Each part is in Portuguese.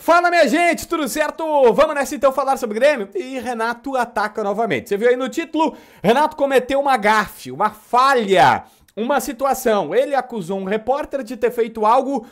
Fala, minha gente, tudo certo? Vamos nessa então falar sobre Grêmio? E Renato ataca novamente. Você viu aí no título? Renato cometeu uma gafe, uma falha, uma situação. Ele acusou um repórter de ter feito algo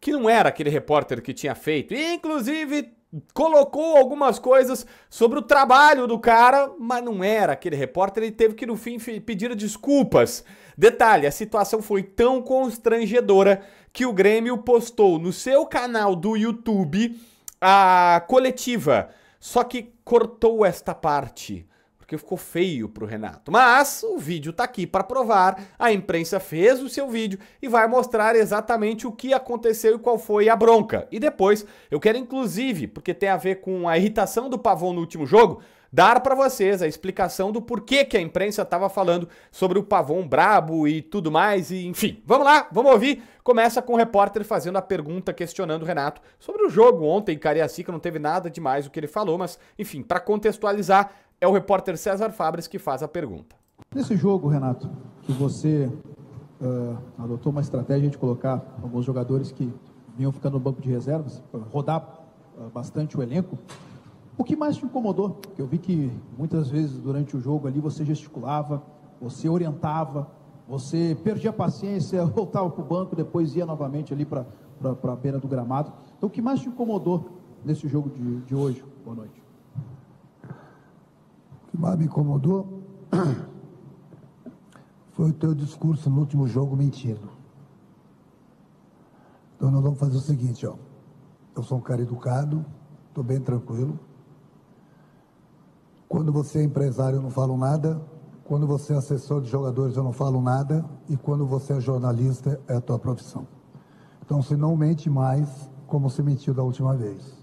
que não era aquele repórter que tinha feito. E, inclusive, colocou algumas coisas sobre o trabalho do cara, mas não era aquele repórter, ele teve que no fim pedir desculpas. Detalhe, a situação foi tão constrangedora que o Grêmio postou no seu canal do YouTube a coletiva, só que cortou esta parte porque ficou feio pro Renato. Mas o vídeo tá aqui para provar, a imprensa fez o seu vídeo e vai mostrar exatamente o que aconteceu e qual foi a bronca. E depois, eu quero inclusive, porque tem a ver com a irritação do Pavão no último jogo, dar para vocês a explicação do porquê que a imprensa estava falando sobre o pavão brabo e tudo mais, e enfim. Vamos lá, vamos ouvir. Começa com o repórter fazendo a pergunta, questionando o Renato sobre o jogo ontem, em Cariacica, não teve nada demais o que ele falou, mas enfim, para contextualizar, é o repórter César Fabres que faz a pergunta. Nesse jogo, Renato, que você uh, adotou uma estratégia de colocar alguns jogadores que vinham ficando no banco de reservas, rodar uh, bastante o elenco, o que mais te incomodou? Porque eu vi que muitas vezes durante o jogo ali você gesticulava, você orientava, você perdia a paciência, voltava para o banco, depois ia novamente ali para a beira do gramado. Então, o que mais te incomodou nesse jogo de, de hoje? Boa noite mais me incomodou foi o teu discurso no último jogo mentindo. Então nós vamos fazer o seguinte, ó. Eu sou um cara educado, estou bem tranquilo. Quando você é empresário eu não falo nada, quando você é assessor de jogadores eu não falo nada, e quando você é jornalista é a tua profissão. Então se não mente mais como se mentiu da última vez.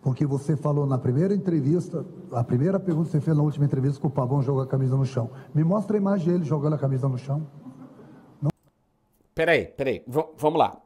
Porque você falou na primeira entrevista, a primeira pergunta que você fez na última entrevista que o Pavão jogou a camisa no chão. Me mostra a imagem dele jogando a camisa no chão. Não... Peraí, peraí, v vamos lá.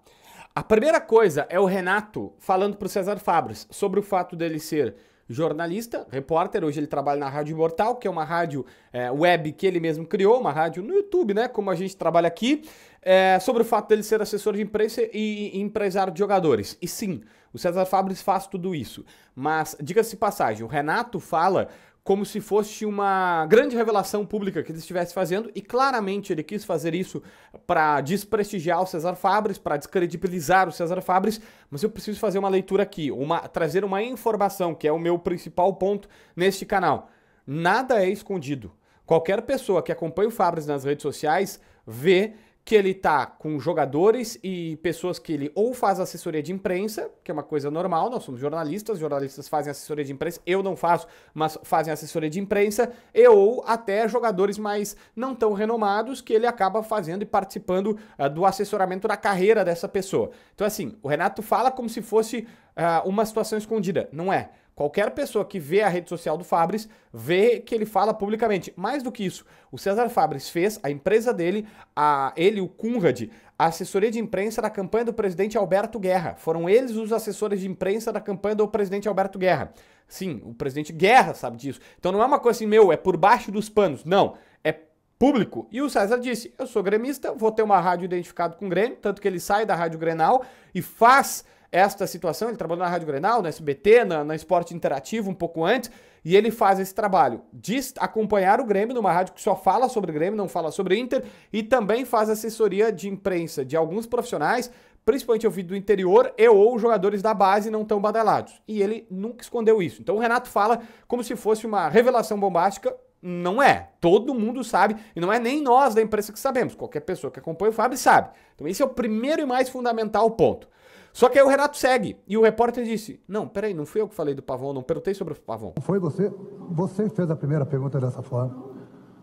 A primeira coisa é o Renato falando para o César Fabres sobre o fato dele ser jornalista, repórter. Hoje ele trabalha na Rádio Imortal, que é uma rádio é, web que ele mesmo criou, uma rádio no YouTube, né? Como a gente trabalha aqui. É, sobre o fato dele ser assessor de imprensa e, e empresário de jogadores. E sim, o César fabris faz tudo isso. Mas, diga-se passagem, o Renato fala como se fosse uma grande revelação pública que ele estivesse fazendo, e claramente ele quis fazer isso para desprestigiar o César Fabres, para descredibilizar o César Fabres, mas eu preciso fazer uma leitura aqui, uma, trazer uma informação, que é o meu principal ponto neste canal. Nada é escondido. Qualquer pessoa que acompanha o Fabres nas redes sociais vê que ele tá com jogadores e pessoas que ele ou faz assessoria de imprensa, que é uma coisa normal, nós somos jornalistas, jornalistas fazem assessoria de imprensa, eu não faço, mas fazem assessoria de imprensa, e ou até jogadores mais não tão renomados que ele acaba fazendo e participando uh, do assessoramento da carreira dessa pessoa. Então assim, o Renato fala como se fosse uh, uma situação escondida, não é? Qualquer pessoa que vê a rede social do Fabris vê que ele fala publicamente. Mais do que isso, o César Fabris fez, a empresa dele, a ele, o Conrad, a assessoria de imprensa da campanha do presidente Alberto Guerra. Foram eles os assessores de imprensa da campanha do presidente Alberto Guerra. Sim, o presidente Guerra sabe disso. Então não é uma coisa assim, meu, é por baixo dos panos. Não. É público. E o César disse: Eu sou gremista, vou ter uma rádio identificada com o Grêmio, tanto que ele sai da Rádio Grenal e faz esta situação. Ele trabalhou na Rádio Grenal, no SBT, na, na Esporte Interativo um pouco antes, e ele faz esse trabalho de acompanhar o Grêmio numa rádio que só fala sobre Grêmio, não fala sobre Inter, e também faz assessoria de imprensa de alguns profissionais, principalmente eu do interior e ou jogadores da base não tão badalados. E ele nunca escondeu isso. Então o Renato fala como se fosse uma revelação bombástica, não é. Todo mundo sabe, e não é nem nós da imprensa que sabemos. Qualquer pessoa que acompanha o Fábio sabe. Então, esse é o primeiro e mais fundamental ponto. Só que aí o Renato segue. E o repórter disse: Não, peraí, não fui eu que falei do Pavão, não perguntei sobre o Pavão. Foi você. Você fez a primeira pergunta dessa forma.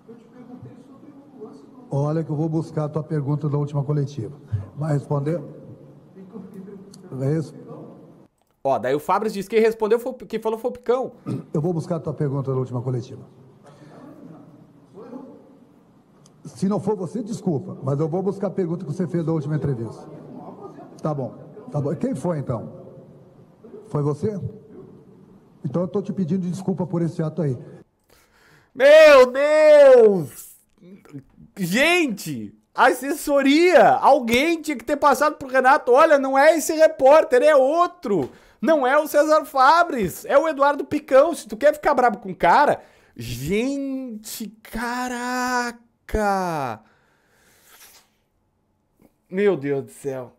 Eu te perguntei sobre o lance Olha que eu vou buscar a tua pergunta da última coletiva. Vai responder? É isso. Ó, daí o Fabris disse que quem respondeu foi, quem falou foi o Picão. Eu vou buscar a tua pergunta da última coletiva. Se não for você, desculpa, mas eu vou buscar a pergunta que você fez da última entrevista. Tá bom. Tá bom. Quem foi então? Foi você? Então eu tô te pedindo desculpa por esse ato aí. Meu Deus! Gente! Assessoria! Alguém tinha que ter passado pro Renato. Olha, não é esse repórter, é outro. Não é o César Fabres, é o Eduardo Picão. Se tu quer ficar brabo com o cara. Gente, caraca! Meu Deus do céu.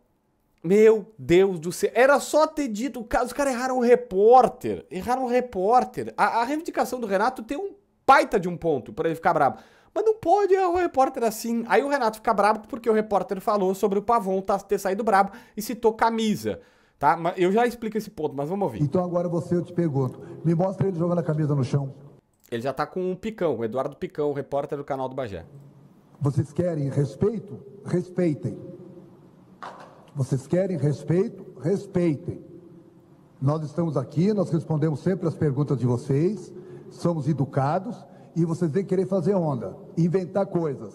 Meu Deus do céu. Era só ter dito. Os caras erraram o repórter. Erraram o repórter. A, a, reivindicação do Renato tem um baita de um ponto para ele ficar bravo. Mas não pode errar o repórter assim. Aí o Renato fica bravo porque o repórter falou sobre o Pavon tá, ter saído brabo e citou camisa. Tá? Eu já explico esse ponto, mas vamos ouvir. Então agora você, eu te pergunto. Me mostra ele jogando a camisa no chão. Ele já tá com um Picão, o Eduardo Picão, o repórter do canal do Bagé. Vocês querem respeito? Respeitem. Vocês querem respeito? Respeitem. Nós estamos aqui, nós respondemos sempre as perguntas de vocês, somos educados e vocês vêm querer fazer onda, inventar coisas.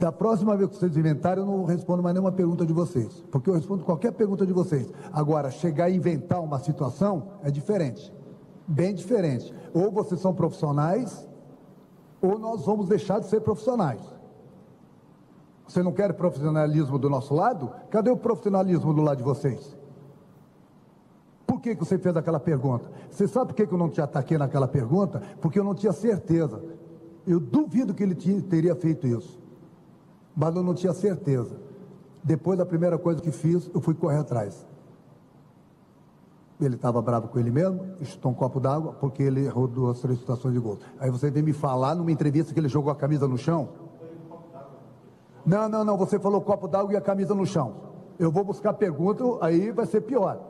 Da próxima vez que vocês inventarem, eu não respondo mais nenhuma pergunta de vocês, porque eu respondo qualquer pergunta de vocês. Agora, chegar a inventar uma situação é diferente, bem diferente. Ou vocês são profissionais, ou nós vamos deixar de ser profissionais. Você não quer profissionalismo do nosso lado? Cadê o profissionalismo do lado de vocês? Por que, que você fez aquela pergunta? Você sabe por que, que eu não te ataquei naquela pergunta? Porque eu não tinha certeza. Eu duvido que ele teria feito isso. Mas eu não tinha certeza. Depois da primeira coisa que fiz, eu fui correr atrás. Ele estava bravo com ele mesmo, chutou um copo d'água, porque ele errou duas, três situações de gol. Aí você vem me falar numa entrevista que ele jogou a camisa no chão? Não, não, não, você falou copo d'água e a camisa no chão. Eu vou buscar pergunta, aí vai ser pior.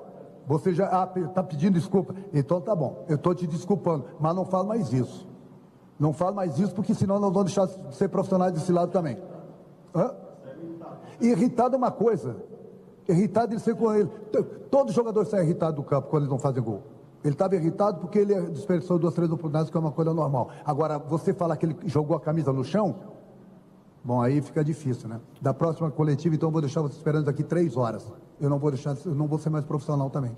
Você já está ah, tá pedindo desculpa. Então tá bom, eu estou te desculpando, mas não falo mais isso. Não falo mais isso, porque senão não vou deixar de ser profissional desse lado também. Hã? Irritado é uma coisa. Irritado ele ser com ele. Todo jogador sai irritado do campo quando eles não fazem gol. Ele estava irritado porque ele desperdiçou duas, três oportunidades, que é uma coisa normal. Agora, você falar que ele jogou a camisa no chão, Bom, aí fica difícil, né? Da próxima coletiva, então, eu vou deixar vocês esperando aqui três horas. Eu não vou deixar, eu não vou ser mais profissional também.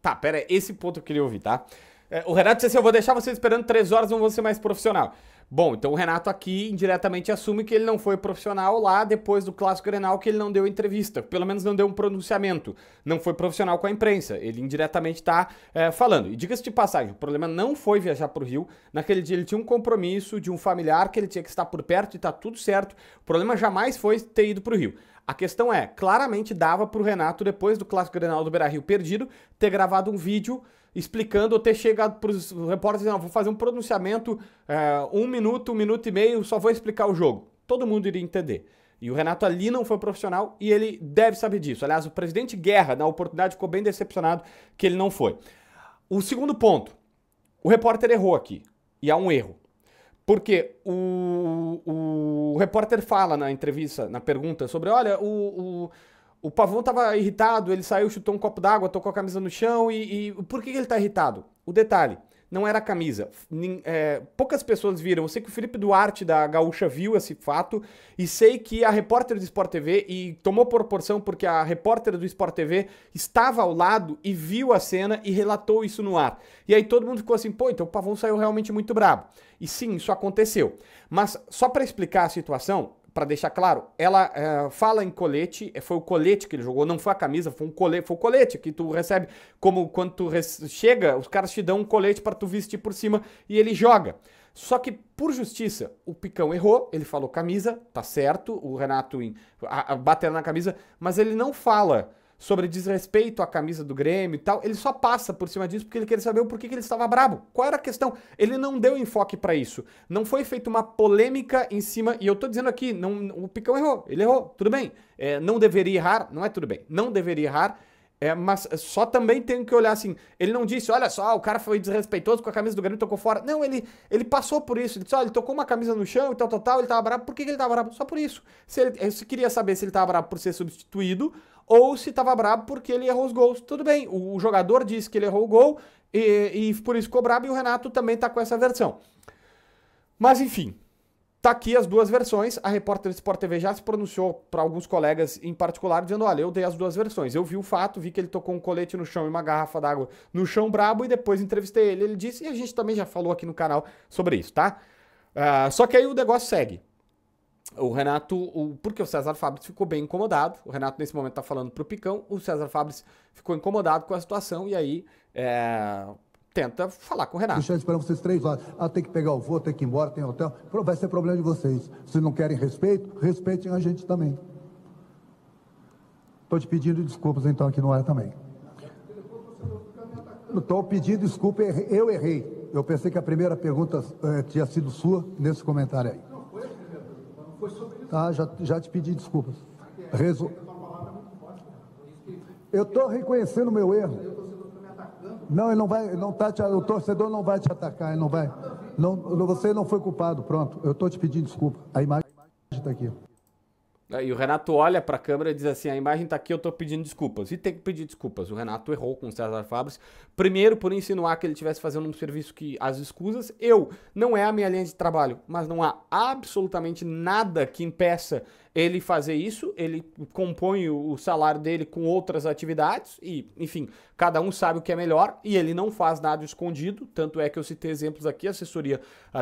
Tá, pera esse ponto eu queria ouvir, tá? É, o Renato disse assim, eu vou deixar vocês esperando três horas, não vou ser mais profissional. Bom, então o Renato aqui indiretamente assume que ele não foi profissional lá depois do clássico Grenal que ele não deu entrevista, pelo menos não deu um pronunciamento, não foi profissional com a imprensa. Ele indiretamente está é, eh, falando. E diga-se de passagem, o problema não foi viajar para o Rio. Naquele dia ele tinha um compromisso de um familiar que ele tinha que estar por perto e está tudo certo. O problema jamais foi ter ido para o Rio. A questão é, claramente dava para o Renato depois do clássico Grenal do Beira-Rio perdido ter gravado um vídeo explicando ou ter chegado para os repórteres não, vou fazer um pronunciamento, é, um minuto, um minuto e meio, só vou explicar o jogo. Todo mundo iria entender. E o Renato ali não foi profissional e ele deve saber disso. Aliás, o presidente Guerra, na oportunidade, ficou bem decepcionado que ele não foi. O segundo ponto, o repórter errou aqui. E há um erro. Porque o, o, o repórter fala na entrevista, na pergunta, sobre: olha, o, o o Pavão tava irritado, ele saiu, chutou um copo d'água, tocou a camisa no chão e, e... Por que, que ele tá irritado? O detalhe, não era a camisa. É, poucas pessoas viram. Eu sei que o Felipe Duarte da Gaúcha viu esse fato e sei que a repórter do Sport TV e tomou proporção porque a repórter do Sport TV estava ao lado e viu a cena e relatou isso no ar. E aí todo mundo ficou assim, pô, então o Pavão saiu realmente muito brabo. E sim, isso aconteceu. Mas só para explicar a situação, para deixar claro, ela é, fala em colete, eh, foi o colete que ele jogou, não foi a camisa, foi um colete, foi o colete que tu recebe, como quando tu chega, os caras te dão um colete para tu vestir por cima e ele joga. Só que, por justiça, o Picão errou, ele falou camisa, tá certo, o Renato em, a, a, bater na camisa, mas ele não fala sobre desrespeito à camisa do Grêmio e tal, ele só passa por cima disso porque ele queria saber o porquê que ele estava brabo. Qual era a questão? Ele não deu enfoque para isso. Não foi feita uma polêmica em cima, e eu tô dizendo aqui, não, o Picão errou, ele errou, tudo bem. É, não deveria errar, não é tudo bem, não deveria errar, é, mas só também tem que olhar assim. Ele não disse, olha só, o cara foi desrespeitoso com a camisa do Grêmio e tocou fora. Não, ele, ele passou por isso. Ele disse, olha, ele tocou uma camisa no chão e tal, tal, tal. Ele tava bravo. Por que, que ele tava bravo? Só por isso. Se ele, se queria saber se ele tava bravo por ser substituído ou se tava bravo porque ele errou os gols. Tudo bem, o, o jogador disse que ele errou o gol e, e por isso ficou bravo e o Renato também tá com essa versão. Mas enfim, Tá aqui as duas versões. A repórter do Sport TV já se pronunciou para alguns colegas em particular, dizendo: olha, eu dei as duas versões. Eu vi o fato, vi que ele tocou um colete no chão e uma garrafa d'água no chão brabo, e depois entrevistei ele. Ele disse, e a gente também já falou aqui no canal sobre isso, tá? Uh, só que aí o negócio segue. O Renato, o, porque o César Fabris ficou bem incomodado. O Renato, nesse momento, tá falando pro Picão. O César Fabris ficou incomodado com a situação, e aí. É tenta falar com o Renato. Deixa eu esperar vocês três lá. Ah, tem que pegar o voo, tem que ir embora, tem hotel. Vai ser problema de vocês. Se não querem respeito, respeitem a gente também. Estou te pedindo desculpas, então, aqui no ar também. Estou pedindo desculpa, eu errei. Eu pensei que a primeira pergunta eh, tinha sido sua nesse comentário aí. Não foi a primeira pergunta, não foi sobre isso. Tá, já, já te pedi desculpas. É né? Eu estou reconhecendo o meu erro. Não, ele não vai, não tá te, o torcedor não vai te atacar, ele não vai. Não, você não foi culpado, pronto. Eu estou te pedindo desculpa. A imagem está aqui. Né, e o Renato olha para a câmera e diz assim: a imagem está aqui, eu estou pedindo desculpas. E tem que pedir desculpas. O Renato errou com o César Fabres. Primeiro, por insinuar que ele estivesse fazendo um serviço que as escusas. Eu, não é a minha linha de trabalho, mas não há absolutamente nada que impeça ele fazer isso. Ele compõe o salário dele com outras atividades e, enfim, cada um sabe o que é melhor e ele não faz nada escondido. Tanto é que eu citei exemplos aqui: a assessoria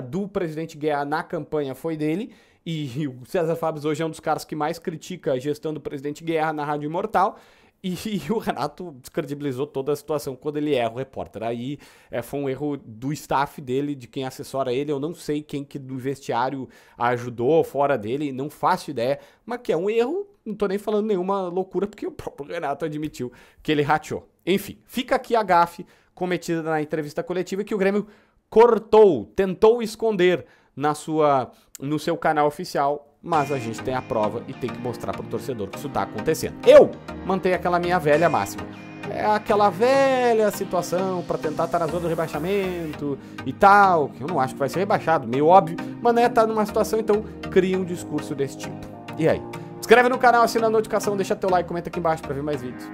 do presidente Guerra na campanha foi dele. E o César Fábio hoje é um dos caras que mais critica a gestão do presidente Guerra na Rádio Imortal. E, e o Renato descredibilizou toda a situação quando ele erra é o repórter. Aí é, foi um erro do staff dele, de quem assessora ele. Eu não sei quem que do vestiário ajudou fora dele, não faço ideia. Mas que é um erro, não tô nem falando nenhuma loucura, porque o próprio Renato admitiu que ele rateou. Enfim, fica aqui a gafe cometida na entrevista coletiva que o Grêmio cortou, tentou esconder na sua, no seu canal oficial, mas a gente tem a prova e tem que mostrar para o torcedor que isso está acontecendo. Eu mantenho aquela minha velha máxima. É aquela velha situação para tentar estar tá nas na zona do rebaixamento e tal, que eu não acho que vai ser rebaixado, meio óbvio, mas né, tá numa situação, então cria um discurso desse tipo. E aí? Inscreve no canal, assina a notificação, deixa teu like, comenta aqui embaixo para ver mais vídeos.